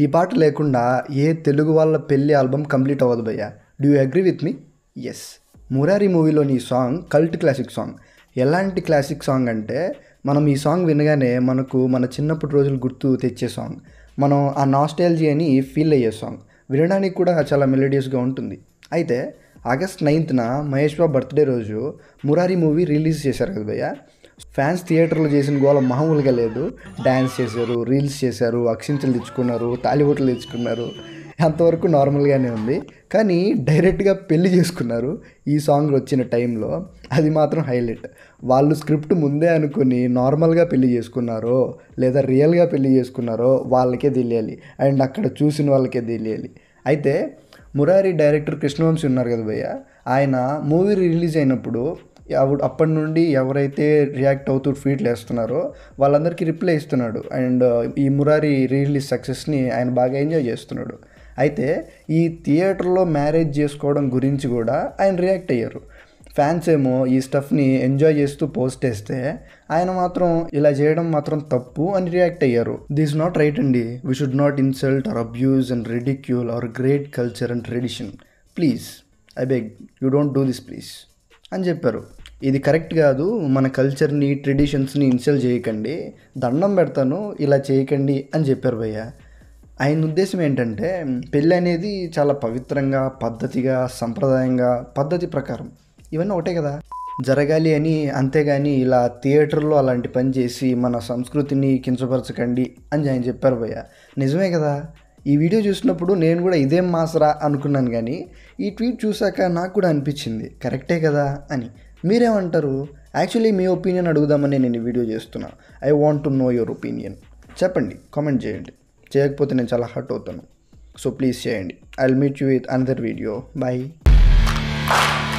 ఈ పాట లేకుండా ఏ తెలుగు వాళ్ళ పెళ్లి ఆల్బమ్ కంప్లీట్ అవ్వదు భయ్య do you agree with me yes Murari మూవీలోని ఈ సాంగ్ కల్ట్ క్లాసిక్ సాంగ్ ఎలాంటి క్లాసిక్ సాంగ్ అంటే మనం ఈ సాంగ్ వినగానే మనకు మన చిన్నప్పటి రోజులు గుర్తు తెచ్చే సాంగ్ మనం ఆ నాస్టాలజీ అని ఫీల్ అయ్యే సాంగ్ వినడానికి కూడా చాలా మెలోడియస్గా ఉంటుంది అయితే ఆగస్ట్ నైన్త్న మహేష్ బాబు బర్త్డే రోజు మురారి మూవీ రిలీజ్ చేశారు కదా భయ్య ఫ్యాన్స్ థియేటర్లో చేసిన గోళ మామూలుగా లేదు డ్యాన్స్ చేశారు రీల్స్ చేశారు అక్షింతలు తెచ్చుకున్నారు టాలీవుడ్లు తెచ్చుకున్నారు అంతవరకు నార్మల్గానే ఉంది కానీ డైరెక్ట్గా పెళ్లి చేసుకున్నారు ఈ సాంగ్ వచ్చిన టైంలో అది మాత్రం హైలైట్ వాళ్ళు స్క్రిప్ట్ ముందే అనుకుని నార్మల్గా పెళ్లి చేసుకున్నారో లేదా రియల్గా పెళ్లి చేసుకున్నారో వాళ్ళకే తెలియాలి అండ్ అక్కడ చూసిన వాళ్ళకే తెలియాలి అయితే మురారి డైరెక్టర్ కృష్ణవంశీ ఉన్నారు కదా భయ్య ఆయన మూవీ రిలీజ్ అయినప్పుడు అప్పటి నుండి ఎవరైతే రియాక్ట్ అవుతూ ఫీట్లు వేస్తున్నారో వాళ్ళందరికీ రిప్లై ఇస్తున్నాడు అండ్ ఈ మురారి రిలీజ్ సక్సెస్ని ఆయన బాగా ఎంజాయ్ చేస్తున్నాడు అయితే ఈ థియేటర్లో మ్యారేజ్ చేసుకోవడం గురించి కూడా ఆయన రియాక్ట్ అయ్యారు ఫ్యాన్స్ ఏమో ఈ స్టఫ్ని ఎంజాయ్ చేస్తూ పోస్ట్ చేస్తే ఆయన మాత్రం ఇలా చేయడం మాత్రం తప్పు అని రియాక్ట్ అయ్యారు దిస్ నాట్ రైట్ అండి we should not insult or abuse and ridicule our great culture and tradition please I beg you don't do this please అని చెప్పారు ఇది కరెక్ట్ కాదు మన కల్చర్ని ట్రెడిషన్స్ని ఇన్సల్ట్ చేయకండి దండం పెడతాను ఇలా చేయకండి అని చెప్పారు భయ్య ఆయన ఉద్దేశం ఏంటంటే పెళ్ళి అనేది చాలా పవిత్రంగా పద్ధతిగా సంప్రదాయంగా పద్ధతి ప్రకారం ఇవన్నీ ఒకటే కదా జరగాలి అని అంతేగాని ఇలా థియేటర్లో అలాంటి పని చేసి మన సంస్కృతిని కించపరచకండి అని ఆయన చెప్పారు భయ్య నిజమే కదా ఈ వీడియో చూసినప్పుడు నేను కూడా ఇదేం మాసరా అనుకున్నాను కానీ ఈ ట్వీట్ చూశాక నాకు కూడా అనిపించింది కరెక్టే కదా అని మీరేమంటారు యాక్చువల్లీ మీ ఒపీనియన్ అడుగుదామని నేను ఈ వీడియో చేస్తున్నా I want to know your opinion చెప్పండి కామెంట్ చేయండి చేయకపోతే నేను చాలా హర్ట్ అవుతాను సో ప్లీజ్ చేయండి I will meet you with another video bye